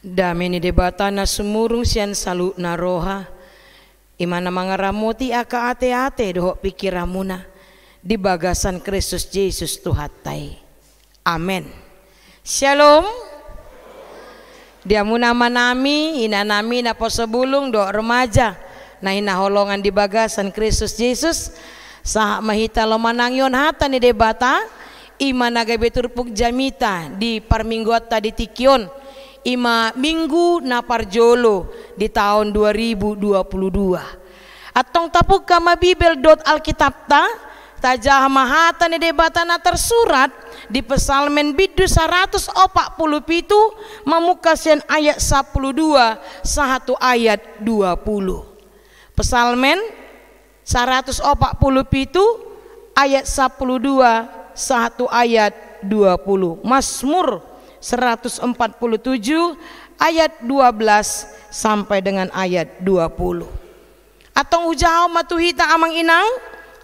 Damini debatana sumurung sian salu naroha. Imana mangaramoti aka ate-ate dohok pikiramuna. Di bagasan Kristus Yesus Tuhatai. Amin. Shalom. Dia munama nami, ina nami na sebulung doa remaja. Nah ina holongan di bagasan Kristus Yesus. Sahak mahita yon hata ni debata. Imana gabe turpuk jamita di parminggot tadi tikion Ima Minggu Naparjolo di tahun 2022. Atong tapuk kama bibel dot alkitabta tajah mahata debatana tersurat di pesalmen bidu 140 pitu mamukasian ayat 12 satu ayat 20. Pesalmen 140 pitu ayat 12 satu ayat 20. Masmur 147 ayat 12 sampai dengan ayat 20. Atong ujahaw matuhita amang inang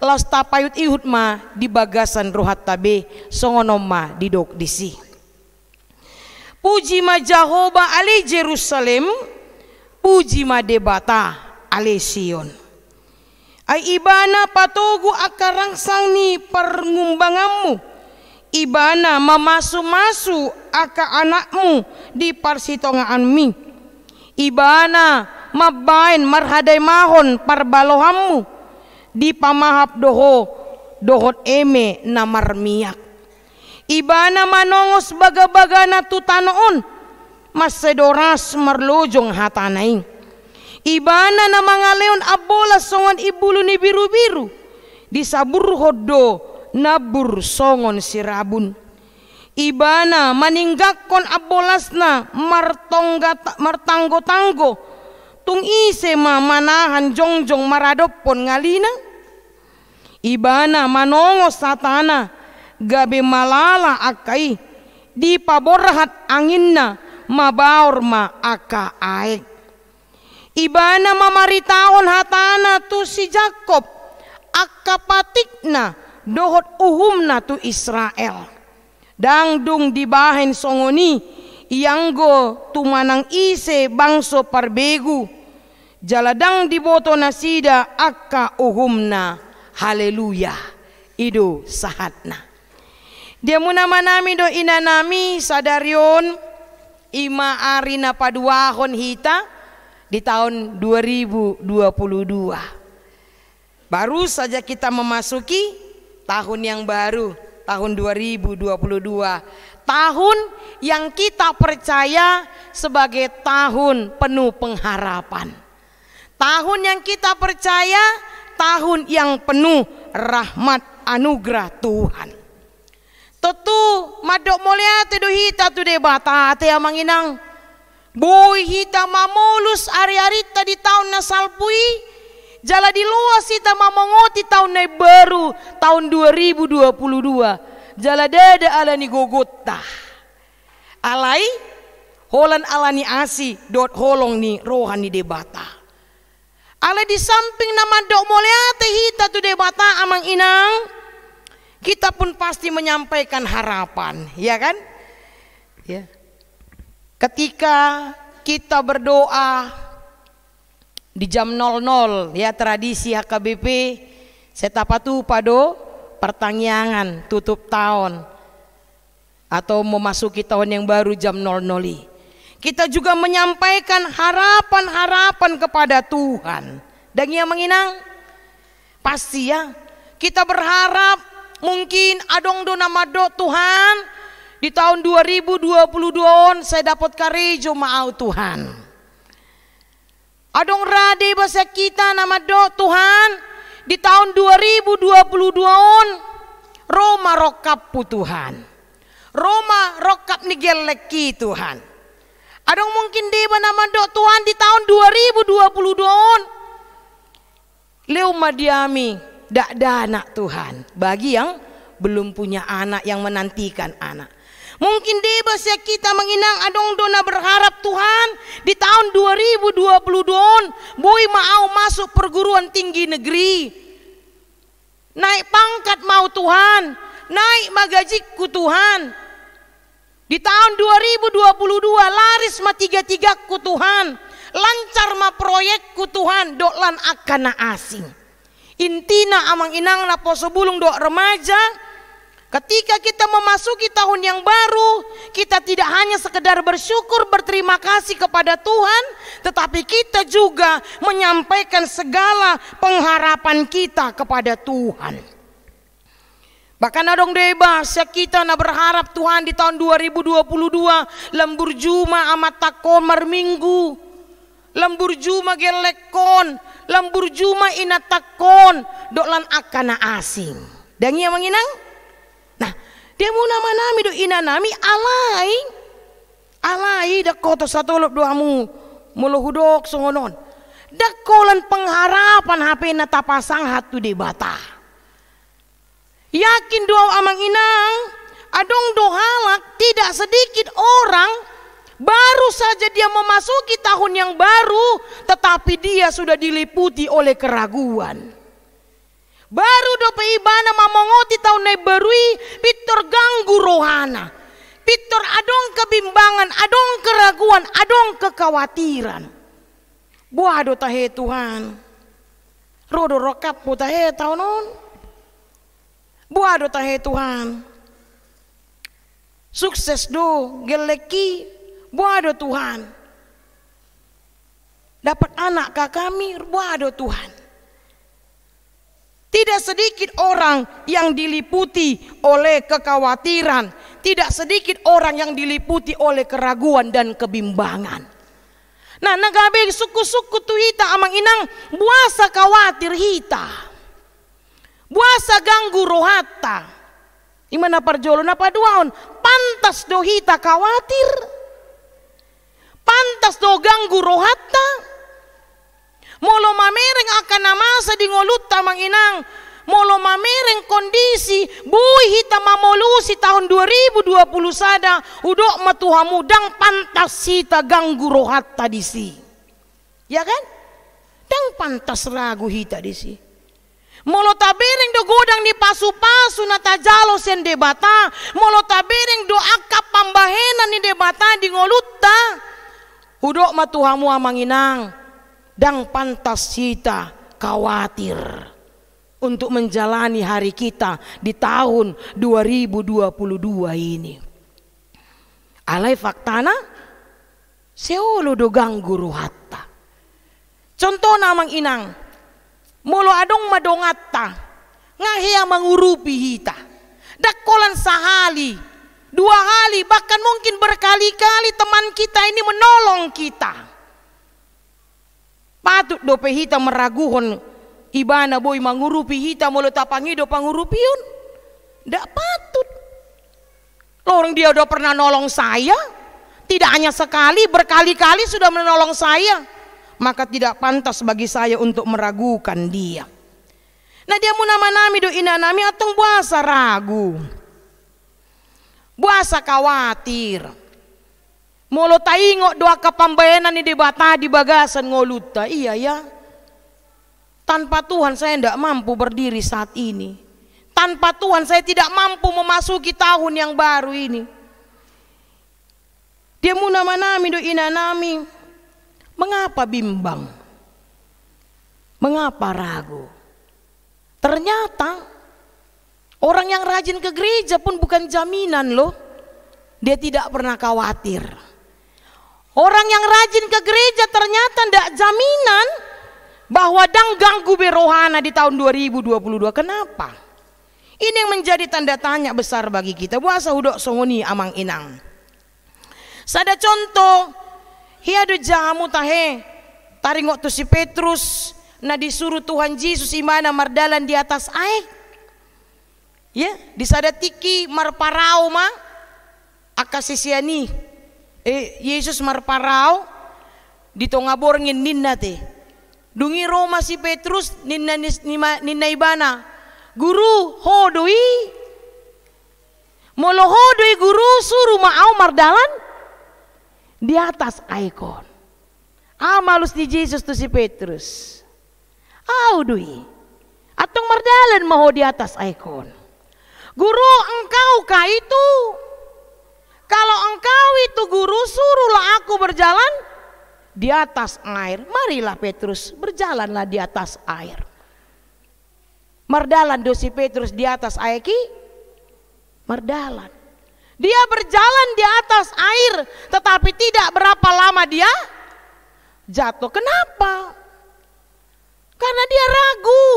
las tapayut ihut ma di bagasan ruhat tabe songonom ma di dok disi. Puji ma Jahoba ali Jerusalem, puji ma debata ali Sion Ai ibana patogu akarangsang ni parngumbangamu ibana memasu masu aka anakmu di parsitongaan mi ibana mabain marhadai mahon parbalohammu di pamahap doho dohot eme namar miak ibana manongos baga-bagana tutanoon masedoras marlojong hatanaing ibana na mga leon abola songon ibulu ni biru-biru di sabur nabur songon sirabun ibana maninggakon abolasna martongga martanggo tanggo tung ise ma manahan jongjong pon ngalina ibana manongo satana gabe malala akai di paborhat anginna mabaur ma aka aek ibana mamaritaon hatana tu si Jakob akapatikna dohot uhumna tu Israel. Dangdung dibahen songoni ianggo tumanang ise bangso parbegu. Jaladang diboto nasida akka uhumna. Haleluya. Ido sahatna. Dia munama nami do inanami sadarion ima arina paduahon hita di tahun 2022. Baru saja kita memasuki tahun yang baru, tahun 2022. Tahun yang kita percaya sebagai tahun penuh pengharapan. Tahun yang kita percaya, tahun yang penuh rahmat anugerah Tuhan. Tetu madok mulia teduh hita tu debata te manginang, bui hita mamulus ari-ari tadi tahun nasalpui Jala di luas tama mengoti tahun ne baru tahun 2022. Jala dada alani gogota. Alai holan alani asi dot holong ni rohan rohani debata. Ala di samping nama dok teh hita tu debata amang inang. Kita pun pasti menyampaikan harapan, ya kan? Ya. Ketika kita berdoa, di jam 00 ya tradisi HKBP tuh pada pertanyangan tutup tahun atau memasuki tahun yang baru jam 00 kita juga menyampaikan harapan-harapan kepada Tuhan dan yang menginang pasti ya kita berharap mungkin adong do nama do Tuhan di tahun 2022 on saya dapat karejo maau Tuhan Adong rade bahasa kita nama do Tuhan di tahun 2022 on Roma rokap Tuhan. Roma rokap nigeleki Tuhan. Adong mungkin deba nama do Tuhan di tahun 2022 on Leo madiami dak dana Tuhan bagi yang belum punya anak yang menantikan anak. Mungkin debas ya kita menginang adong dona berharap Tuhan di tahun 2022 boy mau masuk perguruan tinggi negeri. Naik pangkat mau Tuhan, naik magajiku Tuhan. Di tahun 2022 laris ma tiga tiga ku Tuhan, lancar ma proyekku Tuhan, doklan akan na asing. Intina amang inang na poso bulung dok remaja, Ketika kita memasuki tahun yang baru, kita tidak hanya sekedar bersyukur berterima kasih kepada Tuhan, tetapi kita juga menyampaikan segala pengharapan kita kepada Tuhan. Bahkan adong debas kita na berharap Tuhan di tahun 2022 lembur juma amat komar minggu. Lembur juma gelekon, lembur juma inatakon, doklan akana asing. Dan yang ya, menginang? Dia mau nama nami do ina nami alai. Alai Dak koto mu. Mulu hudok songonon. Dak kolan pengharapan HP na tapasang hatu debata. bata. Yakin doa amang inang. Adong dohalak tidak sedikit orang Baru saja dia memasuki tahun yang baru, tetapi dia sudah diliputi oleh keraguan. Baru dope ibana mamongoti tau nai berui pitor ganggu rohana. Pitor adong kebimbangan, adong keraguan, adong kekhawatiran. Buah do tahe Tuhan. Rodo rokap bu tahe tau non. Buah do tahe Tuhan. Sukses do geleki buah do Tuhan. Dapat anak kak kami buah do Tuhan. Tidak sedikit orang yang diliputi oleh kekhawatiran, tidak sedikit orang yang diliputi oleh keraguan dan kebimbangan. Nah, negabe suku-suku tu hita amang inang buasa khawatir hita. Buasa ganggu rohata. Imana parjolo na paduaon, pantas do hita khawatir. Pantas do ganggu rohata. Molo mamereng akan namasa di ngolut tamang inang. Molo mamereng kondisi bui hitam mamolusi tahun 2020 sada. Udok matuha mudang pantas sita ganggu rohat tadi si, Ya kan? Dang pantas ragu hita di si, Molo tabereng do godang di pasu-pasu na tajalo sen debata. Molo tabereng do akap pambahena ni debata di ta, Udok matuhamu amanginang dan pantas kita khawatir untuk menjalani hari kita di tahun 2022 ini. Alai faktana seolo do guru hatta. Contoh namang inang mulu adong madongatta ngahia mengurupi hita. Dakolan sahali, dua kali bahkan mungkin berkali-kali teman kita ini menolong kita patut dope pehita meraguhon ibana boy mangurupi hita mulut tapangi do pangurupiun ndak patut orang dia udah pernah nolong saya tidak hanya sekali berkali-kali sudah menolong saya maka tidak pantas bagi saya untuk meragukan dia Nah dia mau nama nami do ina nami atau buasa ragu. Buasa khawatir. Molo ingok doa kapambayanan ni debata di bagasan ngoluta. Iya ya. Tanpa Tuhan saya tidak mampu berdiri saat ini. Tanpa Tuhan saya tidak mampu memasuki tahun yang baru ini. Dia nama nami do nami Mengapa bimbang? Mengapa ragu? Ternyata orang yang rajin ke gereja pun bukan jaminan loh. Dia tidak pernah khawatir. Orang yang rajin ke gereja ternyata tidak jaminan bahwa danggang gube rohana di tahun 2022. Kenapa? Ini yang menjadi tanda tanya besar bagi kita. Buasa hudok songoni amang inang. Sada contoh, do jamu tahe, taringok tu si Petrus, na disuruh Tuhan Yesus imana mardalan di atas air. Ya, di sada tiki marparau ma akasisiani Yesus eh, Yesus marparau tonga ngin ninna te. Dungi Roma si Petrus ninna nima, ninna ibana. Guru hodoi. Molo hodoi guru suruh maau mardalan di atas ikon. Amalus di Jesus tu si Petrus. Au dui. Atong mardalan mau di atas ikon. Guru engkau kah itu kalau engkau itu guru, suruhlah aku berjalan di atas air. Marilah Petrus, berjalanlah di atas air. Merdalan dosi Petrus di atas air ki, merdalan. Dia berjalan di atas air, tetapi tidak berapa lama dia jatuh. Kenapa? Karena dia ragu.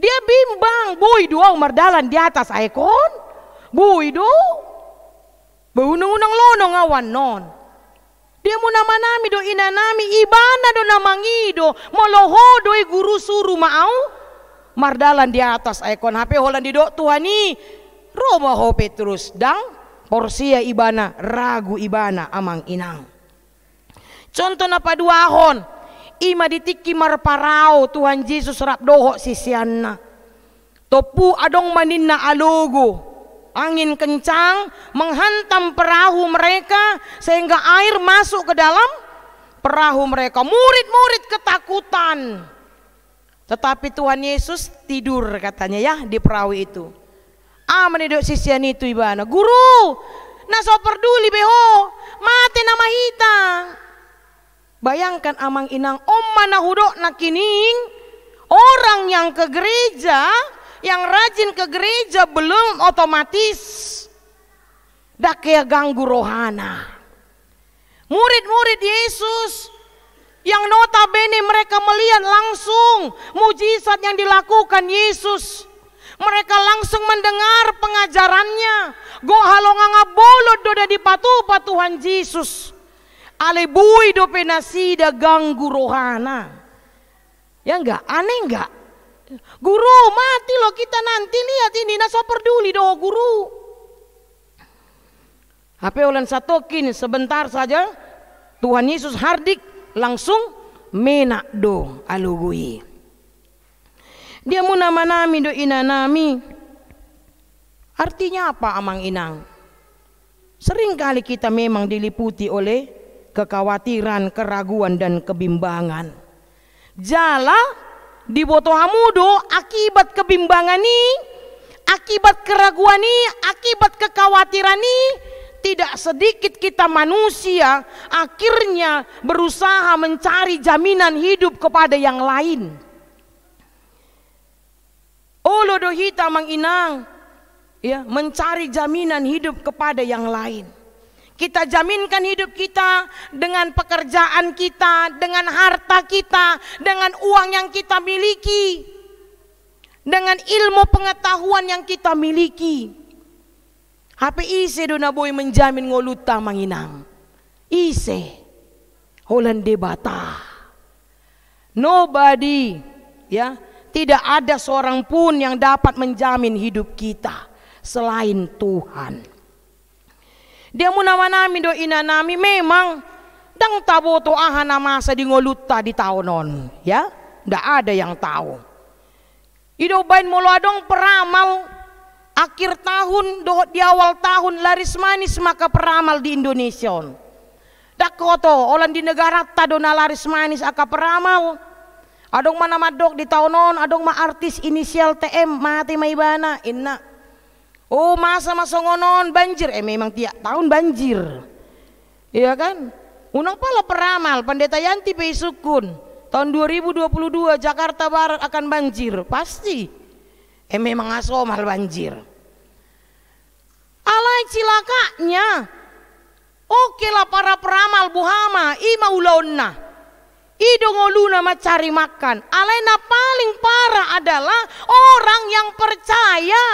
Dia bimbang. Bui doang merdalan di atas air kon. Bui dua Baunang-unang lonong ngawan non. Dia mau nama nami do ina nami ibana do namangido moloho do guru suru mau, mardalan di atas ikon HP holan di do tuhani Roma ho Petrus dang porsia ya ibana ragu ibana amang inang contoh napa dua hon ima ditiki marparao Tuhan Yesus rap doho sisianna topu adong maninna alugu Angin kencang menghantam perahu mereka sehingga air masuk ke dalam perahu mereka. Murid-murid ketakutan. Tetapi Tuhan Yesus tidur katanya ya di perahu itu. Aman duduk sisian itu ibana. Guru, naso perduli beho, mati nama hita. Bayangkan amang inang om mana hudok nakining orang yang ke gereja yang rajin ke gereja belum otomatis dah kayak ganggu rohana. Murid-murid Yesus yang notabene mereka melihat langsung mujizat yang dilakukan Yesus. Mereka langsung mendengar pengajarannya. Go halonganga bolot doda dipatupa patuhan Yesus. bui do da ganggu rohana. Ya enggak? Aneh enggak? Guru, mati loh kita nanti lihat ini nasa peduli doh guru. HP satu satokin sebentar saja Tuhan Yesus hardik langsung menak do alugui. Dia mu nama nami do ina nami. Artinya apa amang inang? Sering kali kita memang diliputi oleh kekhawatiran, keraguan dan kebimbangan. Jala di boto hamudo akibat kebimbangan ini, akibat keraguan ini, akibat kekhawatiran ini, tidak sedikit kita manusia akhirnya berusaha mencari jaminan hidup kepada yang lain. Oh Olodohita menginang, ya, mencari jaminan hidup kepada yang lain. Kita jaminkan hidup kita dengan pekerjaan kita, dengan harta kita, dengan uang yang kita miliki, dengan ilmu pengetahuan yang kita miliki. HPI dona boy menjamin ngoluta manginang. Ise Holande Debata. Nobody ya, tidak ada seorang pun yang dapat menjamin hidup kita selain Tuhan. Dia muna nami do ina nami memang dang taboto ahana masa di ngoluta di taonon ya. Ndak ada yang tahu. Ido bain molo adong peramal akhir tahun do di awal tahun laris manis maka peramal di Indonesia. koto, olan di negara ta do laris manis aka peramal. Adong mana madok di taonon, adong ma artis inisial TM mati maibana inna Oh masa masa ngonon banjir, eh memang tiap tahun banjir. Iya kan? Unang pala peramal, pendeta Yanti sukun. Tahun 2022 Jakarta Barat akan banjir, pasti. Eh memang asomal banjir. Alai cilakanya. Oke lah para peramal buhama, ima ulaonna idongoluna mencari makan. Alena paling parah adalah orang yang percaya.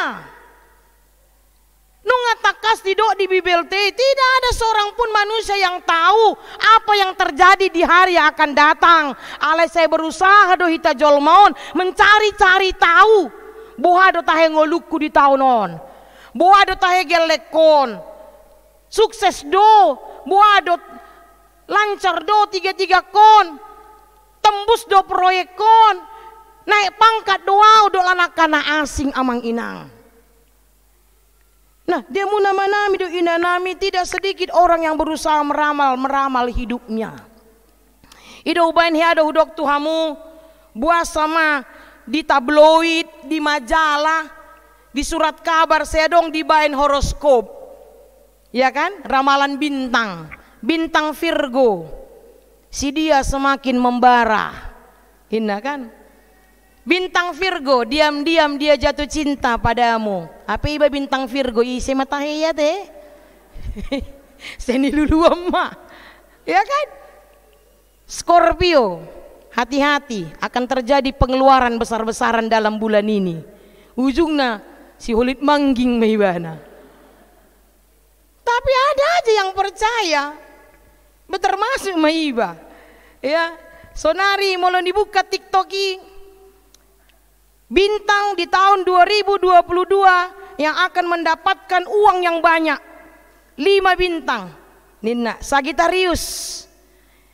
Nungatakas di didok di Bibel T tidak ada seorang pun manusia yang tahu apa yang terjadi di hari yang akan datang. Alai saya berusaha do hita jolmaon mencari-cari tahu. Boha do tahe ngoluku di tahunon. Boha do tahe gelekon. Sukses do. Boha do lancar do tiga-tiga kon. Tembus do proyek kon. Naik pangkat doa do lanak kana asing amang inang. Nah, dia mau nama nami do ina nami tidak sedikit orang yang berusaha meramal meramal hidupnya. Ida ubain ada hudok tuhamu buah sama di tabloid, di majalah, di surat kabar sedong di bain horoskop. Ya kan? Ramalan bintang, bintang Virgo. Si dia semakin membara. Hina kan? Bintang Virgo, diam-diam dia jatuh cinta padamu. Apa iba bintang Virgo? Isi mata ya teh. Seni lulu emak. Ya kan? Scorpio, hati-hati akan terjadi pengeluaran besar-besaran dalam bulan ini. Ujungnya si hulit mangging meibana. Tapi ada aja yang percaya, termasuk meiba. Ya, sonari mau dibuka tiktoki bintang di tahun 2022 yang akan mendapatkan uang yang banyak. Lima bintang. Nina, Sagitarius,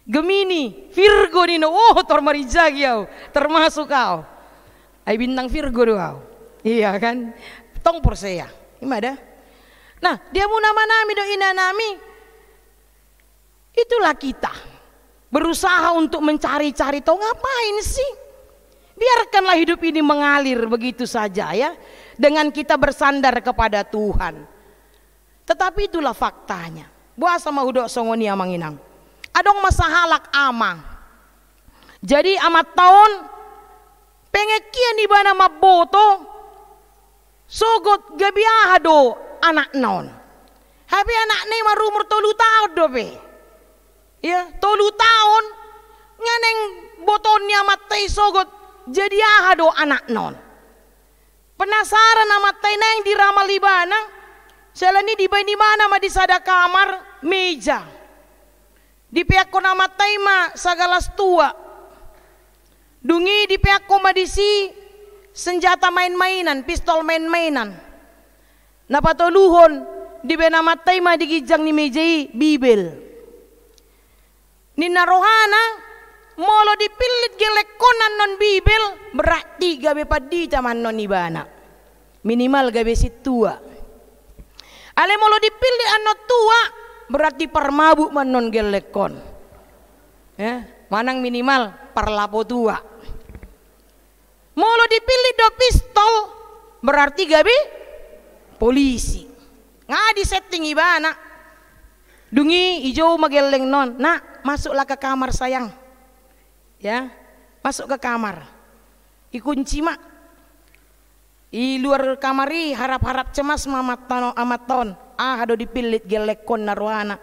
Gemini, Virgo Nino. Oh, termarija kau, termasuk kau. Ay bintang Virgo kau. Iya kan? Tong ini gimana? Nah, dia mau nama nami do ina nami. Itulah kita. Berusaha untuk mencari-cari tahu ngapain sih? Biarkanlah hidup ini mengalir begitu saja ya. Dengan kita bersandar kepada Tuhan. Tetapi itulah faktanya. Buah sama hudok songoni amanginang. Adong masahalak amang. Jadi amat tahun pengekian di mana maboto sogot gabiaha do anak non. Tapi anak ini baru tolu tahun dobe. Ya, tolu tahun nganeng botonnya mati sogot jadi aha anak non. Penasaran sama teneng di ramal libanang. Selani di di mana ma di sada kamar meja. Di pihak ko nama taima sagalas tua. Dungi di pihak ko madisi senjata main-mainan, pistol main-mainan. napa luhon di nama taima di gijang ni meja bibel. Nina rohana molo dipilit gelek konan non bibil berarti gabe padi taman non ibana minimal gabe si tua ale molo dipilit anno tua berarti permabuk man non gelek kon ya manang minimal perlapo tua molo dipilih do pistol berarti gabe polisi ngadi setting ibana dungi ijo mageleng non nak masuklah ke kamar sayang ya masuk ke kamar ikunci mak Di luar kamari harap-harap cemas mamat tano amat ton ah ado dipilit gelekon narwana.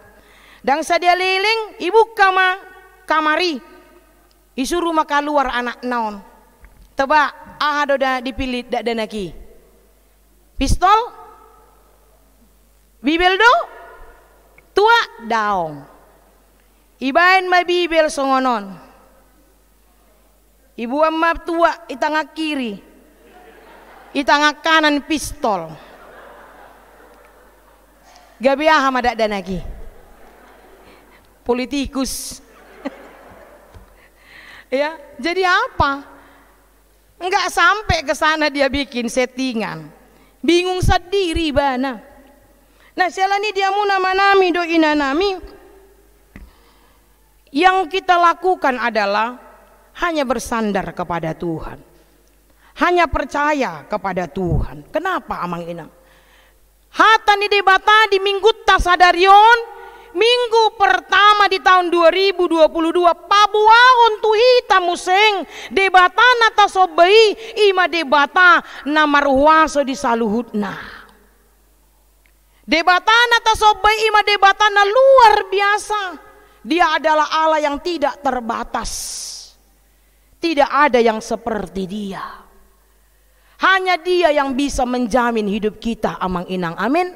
dang sadia liling ibu kama kamari isu maka keluar anak naon tebak ah dah da dipilit dak danaki pistol bibel do tua daong ibain ma bibel songonon Ibu ama tua di tengah kiri, di tengah kanan pistol. Gak aham ada dan lagi. Politikus. ya, jadi apa? Enggak sampai ke sana dia bikin settingan. Bingung sendiri bana. Nah, ini dia mau nama nami do nami. Yang kita lakukan adalah hanya bersandar kepada Tuhan. Hanya percaya kepada Tuhan. Kenapa amang inang? Hata ni debata di minggu tasadarion minggu pertama di tahun 2022 Papua untuk hita museng debata nata sobai ima debata nama di saluhutna debata nata sobai ima debata na luar biasa dia adalah Allah yang tidak terbatas tidak ada yang seperti dia. Hanya dia yang bisa menjamin hidup kita amang inang. Amin.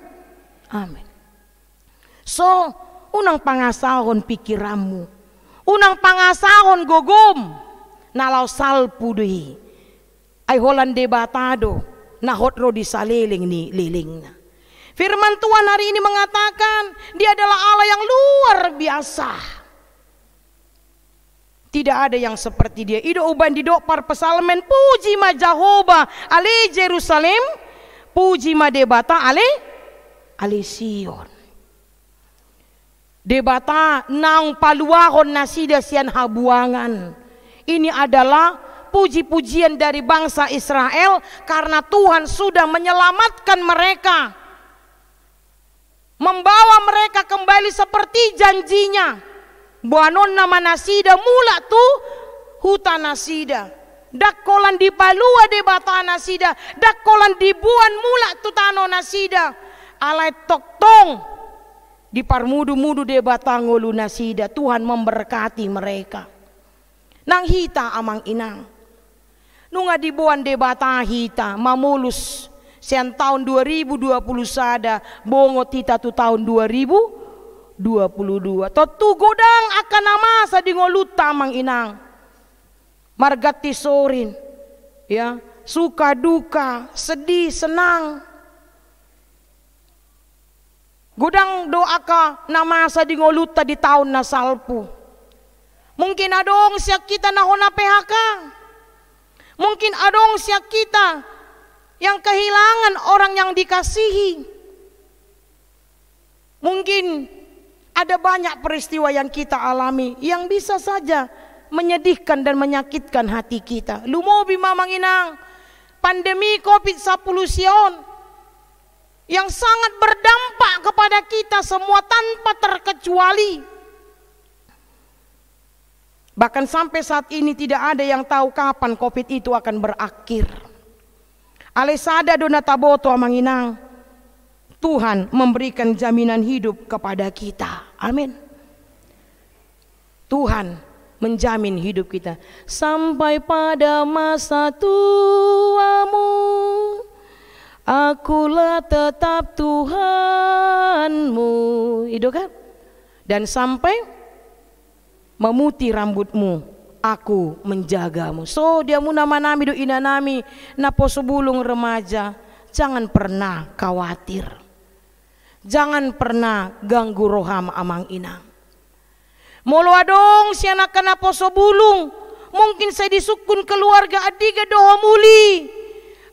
Amin. So, unang pangasahon pikiranmu. Unang pangasahon gogum Nalau dui. Ay holande debatado Nahot di saliling ni liling. Firman Tuhan hari ini mengatakan dia adalah Allah yang luar biasa. Tidak ada yang seperti dia. Ido uban di par pesalmen puji ma Jehovah ale Jerusalem puji ma debata ale ale Sion. Debata nang paluahon nasida sian habuangan. Ini adalah puji-pujian dari bangsa Israel karena Tuhan sudah menyelamatkan mereka. Membawa mereka kembali seperti janjinya nama nasida mula tu dak kolan di palua de dak kolan di buan mula tu nasida Alai tok tong di parmudu-mudu de batangolu nasida. Tuhan memberkati mereka. Nang hita amang inang. Nunga di buan de hita mamulus. Sen tahun 2020 sada bongo tita tu tahun 2000 22 totu godang akan nama di ngoluta mang inang margati sorin ya suka duka sedih senang godang doaka nama di ngoluta di tahun nasalpu mungkin adong siak kita hona PHK mungkin adong siak kita yang kehilangan orang yang dikasihi mungkin ada banyak peristiwa yang kita alami yang bisa saja menyedihkan dan menyakitkan hati kita. Lumobi mamanginang, pandemi COVID-19 yang sangat berdampak kepada kita semua tanpa terkecuali. Bahkan sampai saat ini tidak ada yang tahu kapan COVID itu akan berakhir. Alesada Donataboto Manginang, Tuhan memberikan jaminan hidup kepada kita. Amin. Tuhan menjamin hidup kita sampai pada masa tuamu. Akulah tetap Tuhanmu. Itu kan? Dan sampai memuti rambutmu aku menjagamu. So dia nama nami do inanami napo sebulung remaja. Jangan pernah khawatir. Jangan pernah ganggu roham amang inang. Molo adong si anak kena poso bulung. Mungkin saya disukun keluarga adiga doho muli.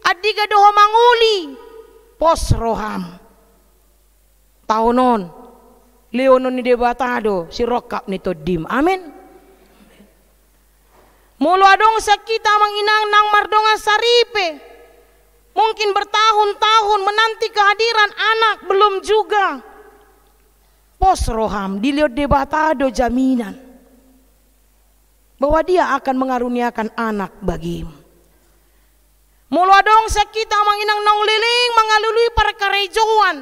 Adiga doho manguli. Pos roham. Tahunon. Leonon ni debatado. Si rokap ni dim. Amin. Molo adong sakita amang inang nang mardongan saripe. Mungkin bertahun-tahun menanti kehadiran anak belum juga. Pos roham dilihat debatado jaminan bahwa dia akan mengaruniakan anak bagimu. Muluadong sekitar sekita manginang nong liling mengalului para kerejuan.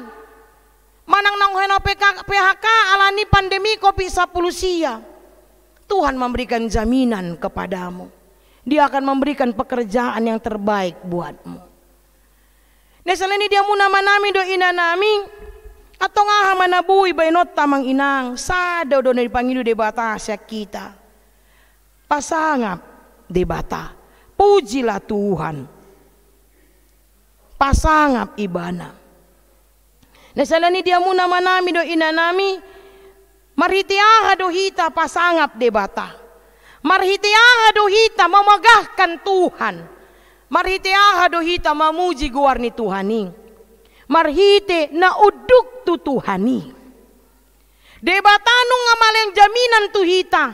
Manang nong heno PHK alani pandemi kopi sapulusia. Tuhan memberikan jaminan kepadamu. Dia akan memberikan pekerjaan yang terbaik buatmu ini dia muna manami do ina nami atau ngaha manabuhi not tamang inang sada do na dipangidu de bata kita pasangap de bata pujilah Tuhan pasangap ibana ini dia muna manami do ina nami aha do hita pasangap de bata marhitiaha do hita memegahkan Tuhan Marhite aha hita mamuji guarni Tuhani. Marhite na uduk tu Tuhani. Debatanung yang jaminan tuhita.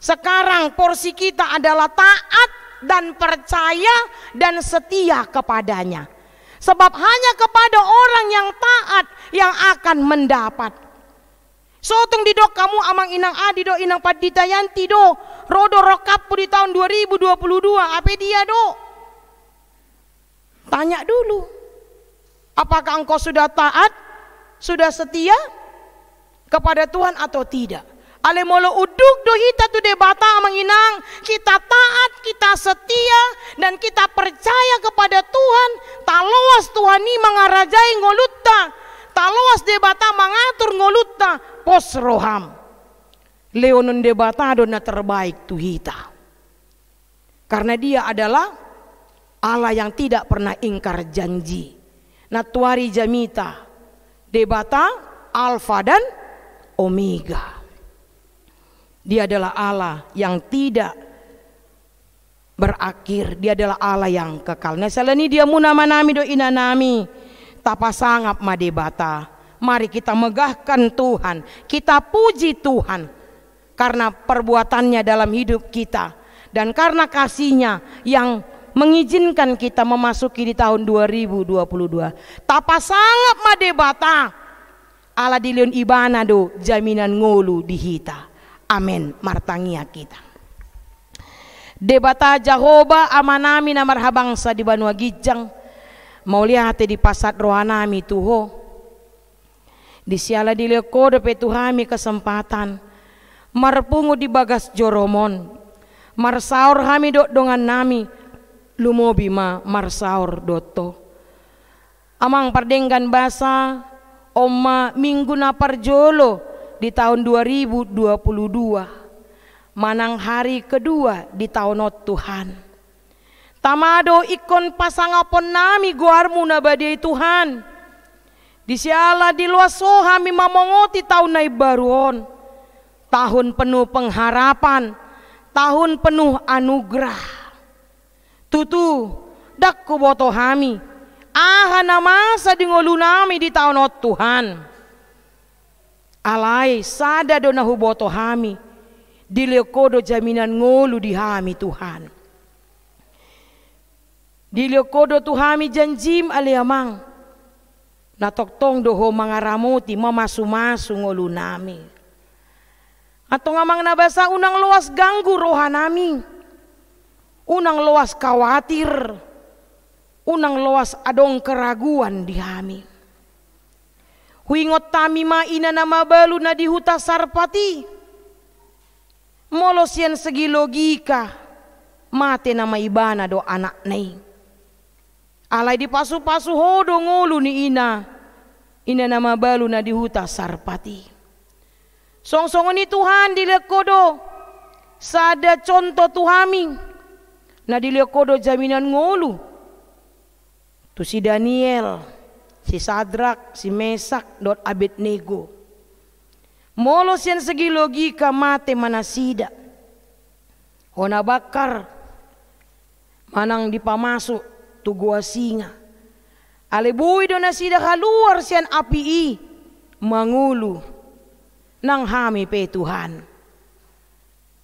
Sekarang porsi kita adalah taat dan percaya dan setia kepadanya. Sebab hanya kepada orang yang taat yang akan mendapat. Sotong didok kamu amang inang a dido inang padita yanti do. Rodo rokapu di tahun 2022. Apa dia do? Tanya dulu. Apakah engkau sudah taat? Sudah setia kepada Tuhan atau tidak? Ale molo uduk dohita tu debata menginang kita taat, kita setia dan kita percaya kepada Tuhan. Taloas Tuhan ini mengarajai ngolutta. Taloas debata mengatur ngolutta pos roham. Leonon debata dona terbaik tuhita. Karena dia adalah Allah yang tidak pernah ingkar janji. Natwari Jamita, Debata, Alfa dan Omega. Dia adalah Allah yang tidak berakhir. Dia adalah Allah yang kekal. Nah, ini dia nami do nami Tapa sangap madebata. Mari kita megahkan Tuhan. Kita puji Tuhan karena perbuatannya dalam hidup kita dan karena kasihnya yang mengizinkan kita memasuki di tahun 2022. Tapa sangat madebata ala dilion ibana do jaminan ngolu dihita. Amin martangia kita. Debata Jahoba amanami na marhabangsa di Banua Gijang. mau lihat di pasat rohanami tuho. Di siala di lekodo petuhami kesempatan. Marpungu di bagas joromon. Marsaur hami dok dongan nami lumo bima marsaur doto amang perdenggan basa oma minggu parjolo di tahun 2022 manang hari kedua di tahun Tuhan tamado ikon pasangapon nami guarmu badai Tuhan di siala di luas soha mamongoti tahun nai baruon tahun penuh pengharapan tahun penuh anugerah tutu dakku boto hami Aha na masa di ngolunami di taonot Tuhan alai sada na huboto hami di leokodo jaminan ngolu di hami Tuhan di tu hami janjim tong do doho mangaramuti mamasu-masu ngolunami atau ngamang nabasa unang luas ganggu rohanami unang loas khawatir, unang loas adong keraguan di kami. Huingot tami ma ina nama balu na di huta sarpati. Molos yan segi logika, mate nama ibana do anak nei. Alai di pasu-pasu hodo ngolu ni ina, ina nama balu na di huta sarpati. Song songoni Tuhan di lekodo, sada contoh Tuhami na diliokodo jaminan ngolu tu si Daniel si Sadrak si Mesak dot Abednego molo sian segi logika mate manasida ona bakar manang dipamasu tu gua singa alebui donasida keluar sian api i mangulu nang hami pe Tuhan.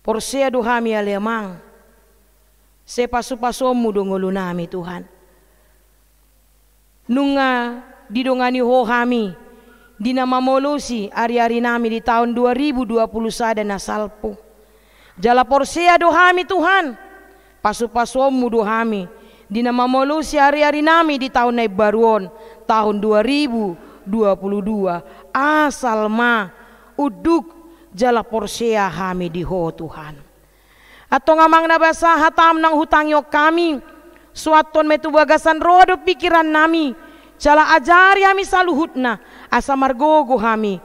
Porsia do hami alemang sepasu-pasomu dongolu nami Tuhan nunga didongani ho di nama molusi ari-ari nami di tahun 2020 sada nasalpu jala porsia dohami Tuhan pasu pasumu dohami di nama molusi ari-ari nami di tahun naik baruon tahun 2022 asal ma uduk jala porsia hami di ho Tuhan atau ngamang na basa hatam nang hutang yo kami. Suaton metu bagasan rodo pikiran nami. Jala ajari kami saluhutna asa margogo kami.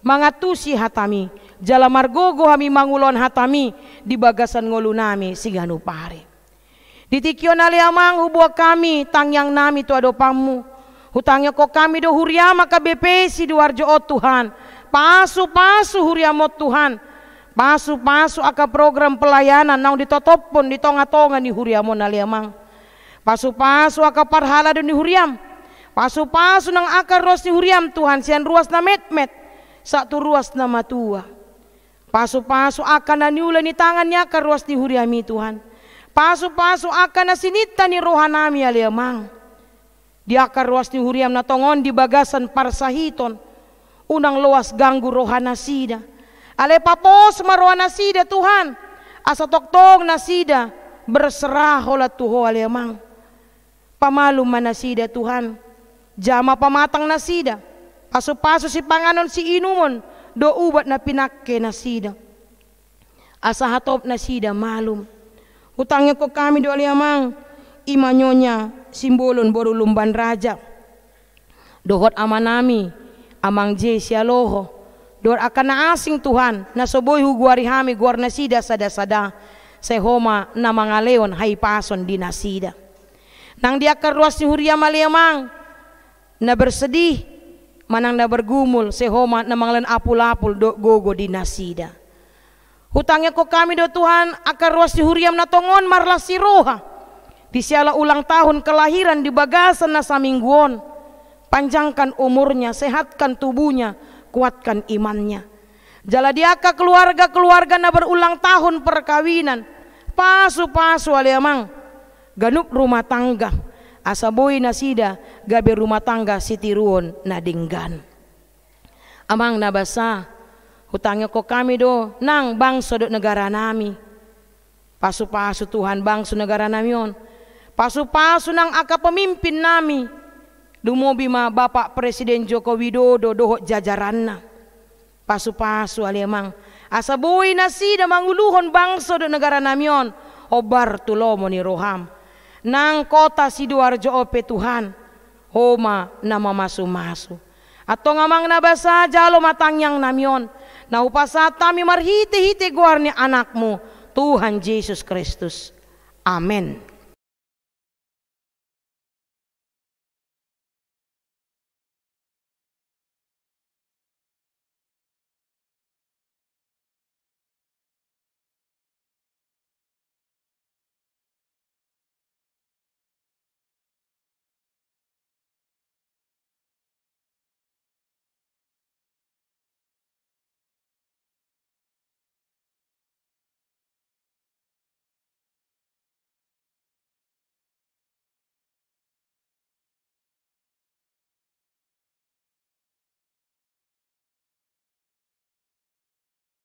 Mangatusi hatami. Jala margogo kami mangulon hatami di bagasan ngolu nami siganu pare. Ditikion nali amang hubua kami tangyang nami tu adopamu. Hutangnya kok kami do huria maka BPC di warjo o Tuhan. Pasu pasu huriamot Tuhan. Pasu-pasu aka program pelayanan nang ditotop pun di tonga-tonga di huriamon liamang. Pasu-pasu aka parhala di huriam. Pasu-pasu nang akar ruas di huriam Tuhan sian ruas na met-met. Satu ruas nama tua. Pasu-pasu akan naniula ni tangannya akan ruas di huriami Tuhan. Pasu-pasu akan nasinita ni rohanami aliamang. Di akar ruas di huriam na tongon di bagasan parsahiton. Unang luas ganggu rohana sida Ale papos marwa nasida Tuhan. Asa tong nasida berserah hola tuho ale amang. Pamalu manasida Tuhan. Jama pamatang nasida. Pasu-pasu si panganon si inumon. Do ubat na pinakke nasida. Asa hatop nasida malum. Utangnya ko kami do ale amang. Imanyonya simbolon boru lumban raja. Dohot amanami amang Jesia loho. Dor na asing Tuhan, nasoboy huguari hami guar nasida sada-sada. Sehoma na mangaleon hai hay pason di nasida. Nang dia karuas ni Huria maliamang, na bersedih, manang na bergumul, sehoma na manglan apul-apul do gogo di nasida. Hutangnya ko kami do Tuhan, akar ruas di Huriam na tongon marla si roha. Di siala ulang tahun kelahiran di bagasan na samingguon. Panjangkan umurnya, sehatkan tubuhnya, kuatkan imannya. diaka keluarga-keluarga na berulang tahun perkawinan. Pasu-pasu amang, ganuk rumah tangga. Asaboi nasida gabe rumah tangga Siti sitiruon nadinggan. Amang nabasa hutangnya kok kami do nang bang sodok negara nami. Pasu-pasu Tuhan sodok negara nami on. Pasu-pasu nang aka pemimpin nami. Dumobi ma Bapak Presiden Joko Widodo doho jajaranna. Pasu-pasu alemang. boi nasi da manguluhon bangsa do negara namion. Obar tulomo ni roham. Nang kota Sidoarjo ope Tuhan. Homa nama masu-masu. Atau ngamang nabasa jalo matang yang namion. Na upasa tami marhiti-hiti guarni anakmu. Tuhan Yesus Kristus. Amin.